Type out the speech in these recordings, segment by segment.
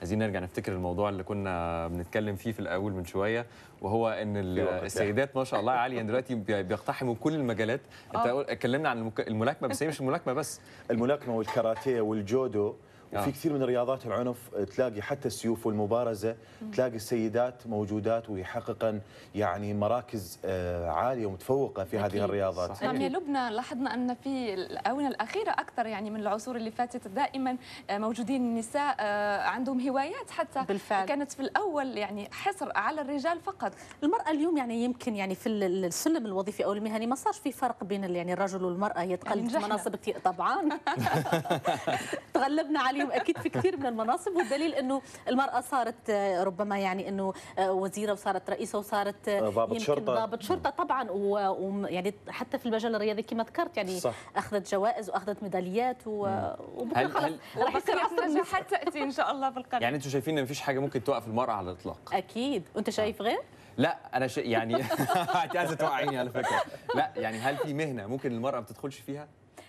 عايزين نرجع نفتكر الموضوع اللي كنا بنتكلم فيه في الاول من شويه وهو ان السيدات ما شاء الله عاليه دلوقتي بيقتحموا كل المجالات انت آه. اتكلمنا عن الملاكمه بس هي مش الملاكمه بس الملاكمه والكاراتيه والجودو وفي آه. كثير من رياضات العنف تلاقي حتى السيوف والمبارزه تلاقي السيدات موجودات ويحققن يعني مراكز آه، عاليه ومتفوقه في هذه الرياضات صحيح. نعم يا لبنى لاحظنا ان في الاونه الاخيره اكثر يعني من العصور اللي فاتت دائما آه، موجودين النساء عندهم هوايات حتى بالفعل. كانت في الاول يعني حصر على الرجال فقط المراه اليوم يعني يمكن يعني في السلم الوظيفي او المهني ما صارش في فرق بين يعني الرجل والمراه يتقلد تقلت يعني مناصب طبعا تغلبنا عليهم اكيد في كثير من المناصب والدليل انه المراه صارت آه، ربما يعني انه آه، وزيره وصارت رئيسه وصارت آه، ضابط شرطه ضابط شرطه طبعا ويعني حتى في المجال الرياضي كما ذكرت يعني صح. اخذت جوائز واخذت ميداليات وبكره خلص راح يصير عصر تاتي ان شاء الله في القرن يعني انتم شايفين ان مفيش حاجه ممكن توقف المراه على الاطلاق اكيد وانت شايف غير؟ لا انا شا... يعني انت عايزه توقعيني على فكره لا يعني هل في مهنه ممكن المراه ما تدخلش فيها؟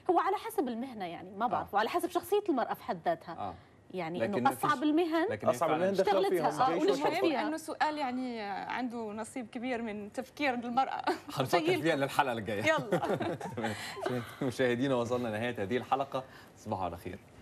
هو على حسب المهنه يعني ما بعرف آه. وعلى حسب شخصيه المراه في حد ذاتها آه. يعني انه اصعب المهن لكن اصعب المهن اشتغلتها ونجحت فيها آه، انه سؤال يعني عنده نصيب كبير من تفكير المراه حنفكر فيها للحلقه الجايه يلا مشاهدينا وصلنا لنهايه هذه الحلقه تصبحوا على خير